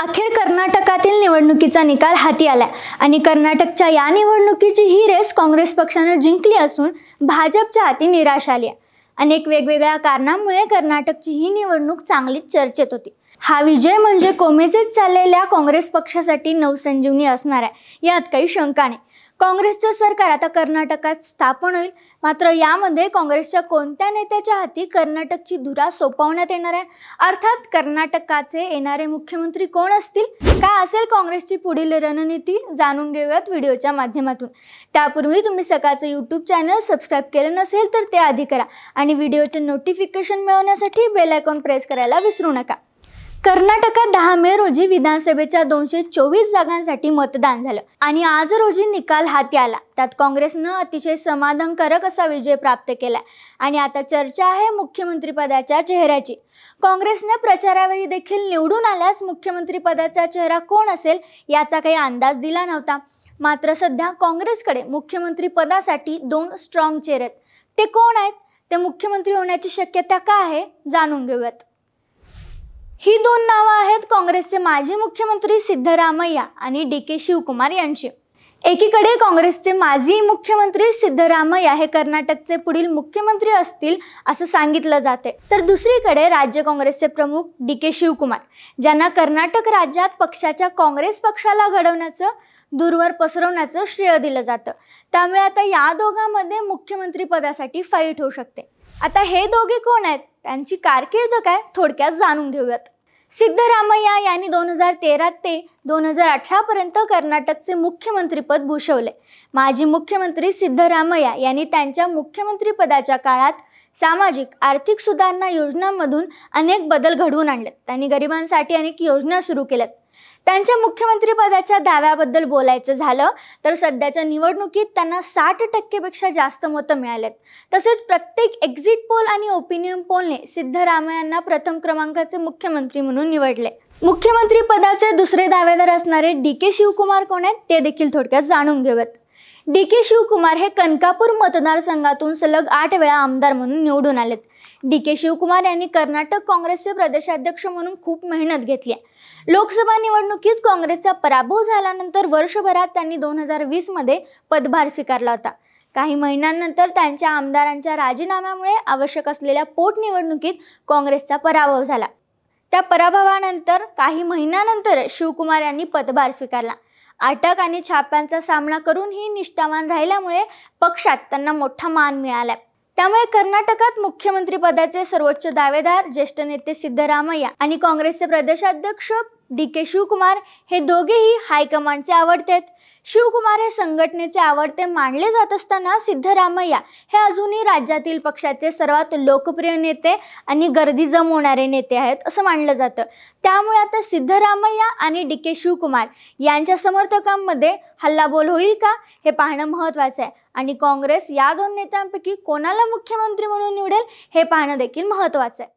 अखेर कर्नाटकातील निवडणुकीचा निकाल हाती आला आणि कर्नाटकच्या या निवडणुकीची ही रेस काँग्रेस पक्षानं जिंकली असून भाजपच्या हाती निराश आली आहे अनेक वेगवेगळ्या कारणांमुळे कर्नाटकची ही निवडणूक चांगलीच चर्चेत होती हा विजय म्हणजे कोमेजेत चाललेल्या काँग्रेस पक्षासाठी नवसंजीवनी असणार आहे यात काही शंका नाही काँग्रेसचं सरकार आता कर्नाटकात स्थापन होईल मात्र यामध्ये काँग्रेसच्या कोणत्या नेत्याच्या हाती कर्नाटकची धुरा सोपवण्यात येणार आहे अर्थात कर्नाटकाचे येणारे मुख्यमंत्री कोण असतील काय असेल काँग्रेसची पुढील रणनीती जाणून घेऊयात व्हिडिओच्या माध्यमातून त्यापूर्वी तुम्ही सकाळचं यूट्यूब चॅनल सबस्क्राईब केलं नसेल तर ते आधी करा आणि व्हिडिओचे नोटिफिकेशन मिळवण्यासाठी बेल आयकॉन प्रेस करायला विसरू नका कर्नाटकात दहा मे रोजी विधानसभेच्या दोनशे चोवीस जागांसाठी मतदान झालं आणि आज रोजी निकाल हाती आला त्यात काँग्रेसनं अतिशय समाधानकारक असा विजय प्राप्त केला आणि आता चर्चा आहे मुख्यमंत्रीपदाच्या चेहऱ्याची काँग्रेसने प्रचारावेळी देखील निवडून आल्यास मुख्यमंत्रीपदाचा चेहरा कोण असेल याचा काही अंदाज दिला नव्हता मात्र सध्या काँग्रेसकडे मुख्यमंत्री पदासाठी दोन स्ट्रॉंग चेहरे आहेत ते कोण आहेत ते मुख्यमंत्री होण्याची शक्यता का आहे जाणून घेऊयात ही दोन नावं आहेत काँग्रेसचे माजी मुख्यमंत्री सिद्धरामय्या आणि डी के शिवकुमार यांची एकीकडे काँग्रेसचे माजी मुख्यमंत्री सिद्धरामय्या हे कर्नाटकचे पुढील मुख्यमंत्री असतील असं सांगितलं जाते तर दुसरीकडे राज्य काँग्रेसचे प्रमुख डी के शिवकुमार ज्यांना कर्नाटक राज्यात पक्षाच्या काँग्रेस पक्षाला घडवण्याचं दूरवर पसरवण्याचं श्रेय दिलं जातं त्यामुळे आता या दोघांमध्ये मुख्यमंत्री पदासाठी फाईट होऊ शकते आता हे दोघे कोण आहेत त्यांची कारकीर्द काय थोडक्यात जाणून घेऊयात सिद्धरामय्या यांनी दोन हजार तेरा ते दोन हजार अठरापर्यंत कर्नाटकचे मुख्यमंत्रीपद भूषवले माजी मुख्यमंत्री सिद्धरामय्या यांनी त्यांच्या मुख्यमंत्रीपदाच्या काळात सामाजिक आर्थिक सुधारणा योजनांमधून अनेक बदल घडवून आणलेत त्यांनी गरिबांसाठी अनेक योजना सुरू केल्यात त्यांच्या मुख्यमंत्रीपदाच्या दाव्याबद्दल बोलायचं झालं तर सध्याच्या निवडणुकीत त्यांना साठ टक्केपेक्षा जास्त मतं मिळालेत तसेच प्रत्येक एक्झिट पोल आणि ओपिनियन पोलने यांना प्रथम क्रमांकाचे मुख्यमंत्री म्हणून निवडले मुख्यमंत्री पदाचे दुसरे दावेदार असणारे डी के शिवकुमार कोण आहेत ते देखील थोडक्यात जाणून घेऊयात डी के शिवकुमार हे कनकापूर मतदारसंघातून सलग आठ वेळा आमदार म्हणून निवडून आलेत डी के शिवकुमार यांनी कर्नाटक काँग्रेसचे प्रदेशाध्यक्ष म्हणून खूप मेहनत घेतली आहे लोकसभा निवडणुकीत काँग्रेसचा पराभव झाल्यानंतर वर्षभरात त्यांनी दोन हजार वीसमध्ये पदभार स्वीकारला होता काही महिन्यांनंतर त्यांच्या आमदारांच्या राजीनाम्यामुळे आवश्यक असलेल्या पोटनिवडणुकीत काँग्रेसचा पराभव झाला त्या पराभवानंतर काही महिन्यानंतर शिवकुमार यांनी पदभार स्वीकारला अटक आणि छाप्यांचा सामना करूनही निष्ठावान राहिल्यामुळे पक्षात त्यांना मोठा मान मिळाला त्यामुळे कर्नाटकात मुख्यमंत्री पदाचे सर्वोच्च दावेदार ज्येष्ठ नेते सिद्धरामय्या आणि काँग्रेसचे प्रदेशाध्यक्ष डी के शिवकुमार हे दोघेही हायकमांडचे आवडते आहेत शिवकुमार हे संघटनेचे आवडते मानले जात असताना सिद्धरामय्या हे अजूनही राज्यातील पक्षाचे सर्वात लोकप्रिय नेते आणि गर्दी जमवणारे नेते आहेत असं मानलं जातं त्यामुळे आता सिद्धरामय्या आणि डी के शिवकुमार यांच्या समर्थकांमध्ये हल्लाबोल होईल का हे पाहणं महत्त्वाचं आहे आणि काँग्रेस या दोन नेत्यांपैकी कोणाला मुख्यमंत्री म्हणून निवडेल हे पाहणं देखील महत्त्वाचं आहे